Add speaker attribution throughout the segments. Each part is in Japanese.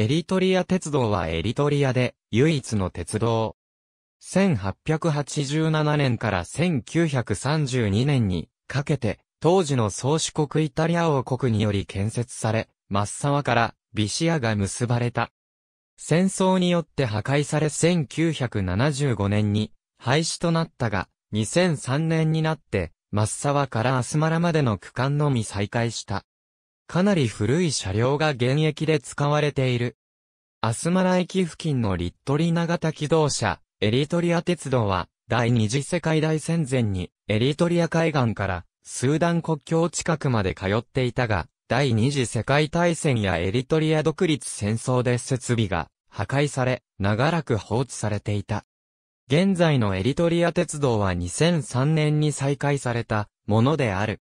Speaker 1: エリトリア鉄道はエリトリアで唯一の鉄道。1887年から1932年にかけて当時の宗主国イタリア王国により建設され、マッサワからビシアが結ばれた。戦争によって破壊され1975年に廃止となったが、2003年になってマッサワからアスマラまでの区間のみ再開した。かなり古い車両が現役で使われている。アスマラ駅付近のリットリ長田機動車、エリトリア鉄道は、第二次世界大戦前に、エリトリア海岸から、スーダン国境近くまで通っていたが、第二次世界大戦やエリトリア独立戦争で設備が破壊され、長らく放置されていた。現在のエリトリア鉄道は2003年に再開されたものである。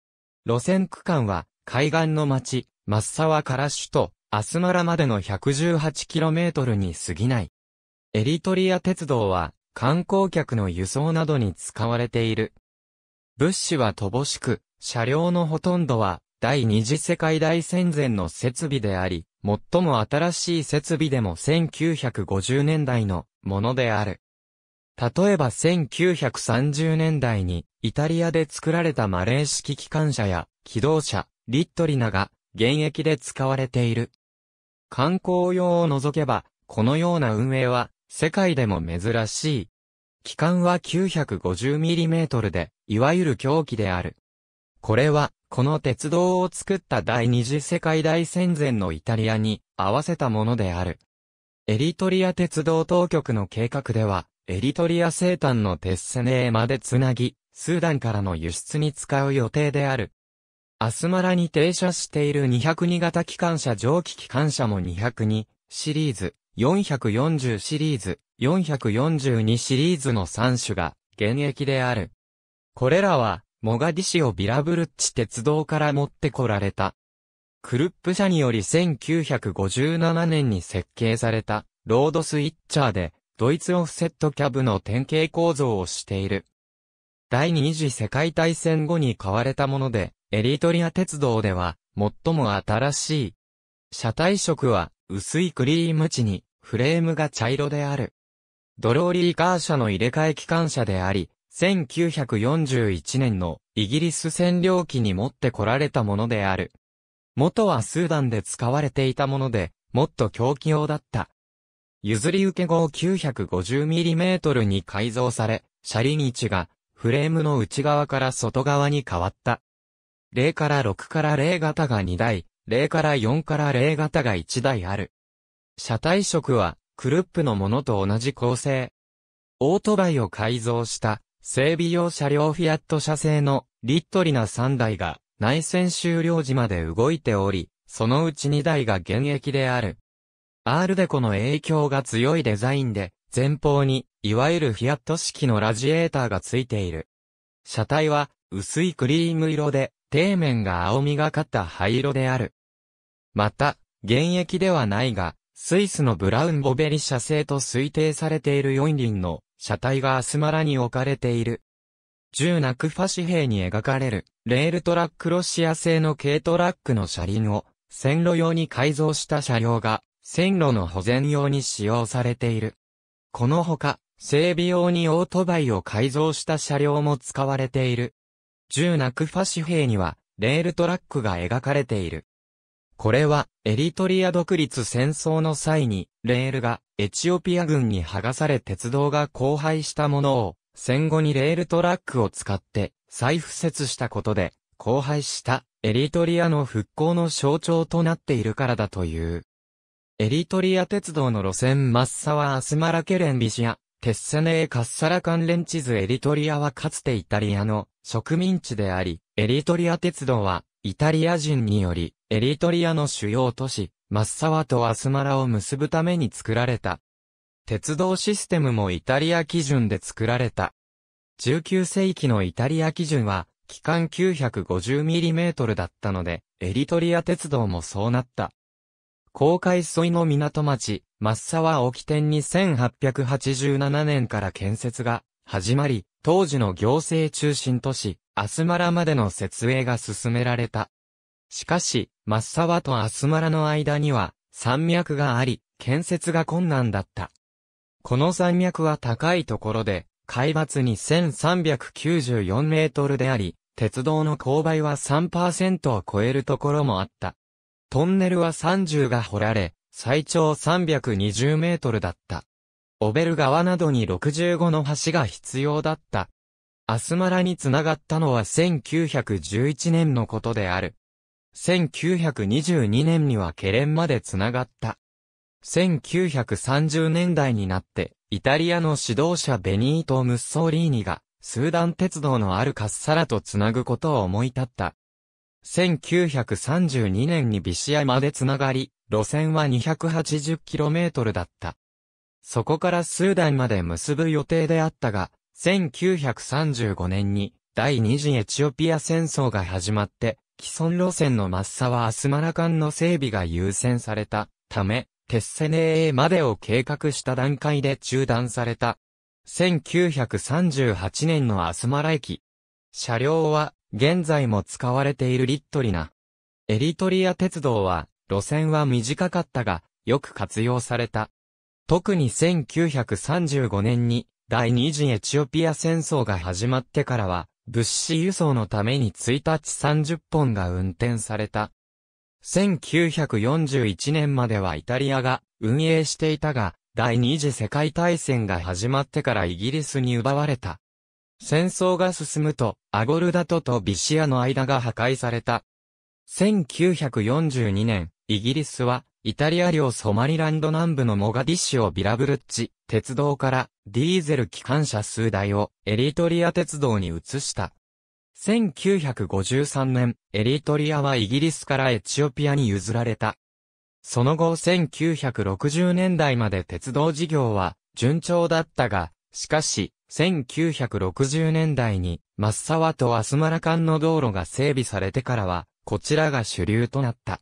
Speaker 1: 路線区間は海岸の町、マッサワから首都、アスマラまでの 118km に過ぎない。エリトリア鉄道は、観光客の輸送などに使われている。物資は乏しく、車両のほとんどは、第二次世界大戦前の設備であり、最も新しい設備でも1950年代のものである。例えば1930年代にイタリアで作られたマレー式機関車や機動車、リットリナが現役で使われている。観光用を除けば、このような運営は世界でも珍しい。機関は 950mm で、いわゆる狂気である。これは、この鉄道を作った第二次世界大戦前のイタリアに合わせたものである。エリトリア鉄道当局の計画では、エリトリア西端のテッセネーまでつなぎ、スーダンからの輸出に使う予定である。アスマラに停車している202型機関車蒸気機関車も202シリーズ、440シリーズ、442シリーズの3種が現役である。これらは、モガディシオビラブルッチ鉄道から持ってこられた。クルップ社により1957年に設計された、ロードスイッチャーで、ドイツオフセットキャブの典型構造をしている。第二次世界大戦後に買われたもので、エリトリア鉄道では、最も新しい。車体色は、薄いクリーム地に、フレームが茶色である。ドローリーカー車の入れ替え機関車であり、1941年のイギリス占領期に持ってこられたものである。元はスーダンで使われていたもので、もっと狂気用だった。譲り受け号 950mm に改造され、車輪位置がフレームの内側から外側に変わった。0から6から0型が2台、0から4から0型が1台ある。車体色は、クルップのものと同じ構成。オートバイを改造した、整備用車両フィアット車製の、リットリな3台が、内線終了時まで動いており、そのうち2台が現役である。アールデコの影響が強いデザインで、前方に、いわゆるフィアット式のラジエーターがついている。車体は、薄いクリーム色で、底面が青みがかった灰色である。また、現役ではないが、スイスのブラウンボベリ社製と推定されている四輪の車体がアスマラに置かれている。十ナクファ紙幣に描かれる、レールトラックロシア製の軽トラックの車輪を、線路用に改造した車両が、線路の保全用に使用されている。このほか、整備用にオートバイを改造した車両も使われている。1なナクファ紙幣には、レールトラックが描かれている。これは、エリトリア独立戦争の際に、レールがエチオピア軍に剥がされ鉄道が荒廃したものを、戦後にレールトラックを使って再敷設したことで、荒廃したエリトリアの復興の象徴となっているからだという。エリトリア鉄道の路線マッサはアスマラケレンビシア、テッセネーカッサラ関連地図エリトリアはかつてイタリアの植民地であり、エリトリア鉄道はイタリア人によりエリトリアの主要都市マッサワとアスマラを結ぶために作られた。鉄道システムもイタリア基準で作られた。19世紀のイタリア基準は、期間 950mm だったので、エリトリア鉄道もそうなった。公海沿いの港町、松沢を沖点に1887年から建設が始まり、当時の行政中心都市、アスマラまでの設営が進められた。しかし、松沢とアスマラの間には山脈があり、建設が困難だった。この山脈は高いところで、海抜に1394メートルであり、鉄道の勾配は3%を超えるところもあった。トンネルは30が掘られ、最長320メートルだった。オベル川などに65の橋が必要だった。アスマラにつながったのは1911年のことである。1922年にはケレンまでつながった。1930年代になって、イタリアの指導者ベニート・ムッソーリーニが、スーダン鉄道のあるカッサラとつなぐことを思い立った。1932年にアまでつながり、路線は 280km だった。そこからスーダンまで結ぶ予定であったが、1935年に第二次エチオピア戦争が始まって、既存路線のマッサはアスマラ間の整備が優先されたため、テッセネーまでを計画した段階で中断された。1938年のアスマラ駅。車両は現在も使われているリットリナ。エリトリア鉄道は、路線は短かったが、よく活用された。特に1935年に、第二次エチオピア戦争が始まってからは、物資輸送のために1日30本が運転された。1941年まではイタリアが運営していたが、第二次世界大戦が始まってからイギリスに奪われた。戦争が進むと、アゴルダトとビシアの間が破壊された。1942年、イギリスは、イタリア領ソマリランド南部のモガディッシュをビラブルッチ、鉄道から、ディーゼル機関車数台を、エリトリア鉄道に移した。1953年、エリトリアはイギリスからエチオピアに譲られた。その後1960年代まで鉄道事業は順調だったが、しかし、1960年代に、マッサワとアスマラ間の道路が整備されてからは、こちらが主流となった。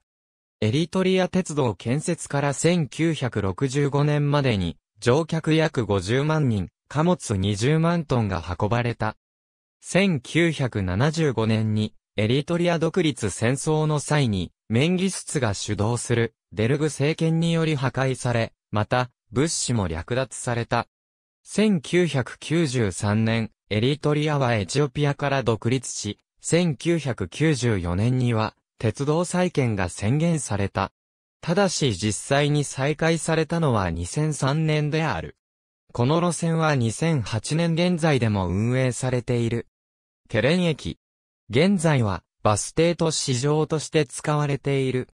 Speaker 1: エリトリア鉄道建設から1965年までに、乗客約50万人、貨物20万トンが運ばれた。1975年に、エリトリア独立戦争の際に、メンギスツが主導する、デルグ政権により破壊され、また、物資も略奪された。1993年、エリトリアはエチオピアから独立し、1994年には、鉄道再建が宣言された。ただし実際に再開されたのは2003年である。この路線は2008年現在でも運営されている。ケレン駅。現在はバス停と市場として使われている。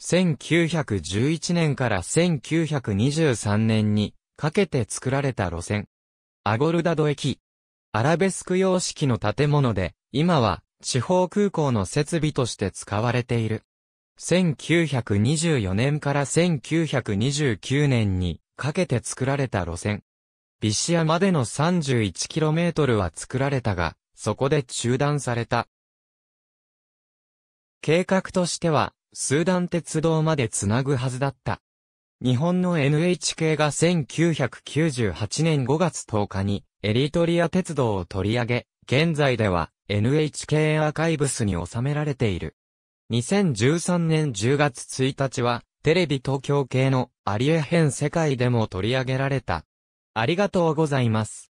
Speaker 1: 1911年から1923年にかけて作られた路線。アゴルダド駅。アラベスク様式の建物で、今は地方空港の設備として使われている。1924年から1929年にかけて作られた路線。ビシアまでの 31km は作られたが、そこで中断された。計画としては、スーダン鉄道までつなぐはずだった。日本の NHK が1998年5月10日にエリトリア鉄道を取り上げ、現在では NHK アーカイブスに収められている。2013年10月1日は、テレビ東京系のありえへん世界でも取り上げられた。ありがとうございます。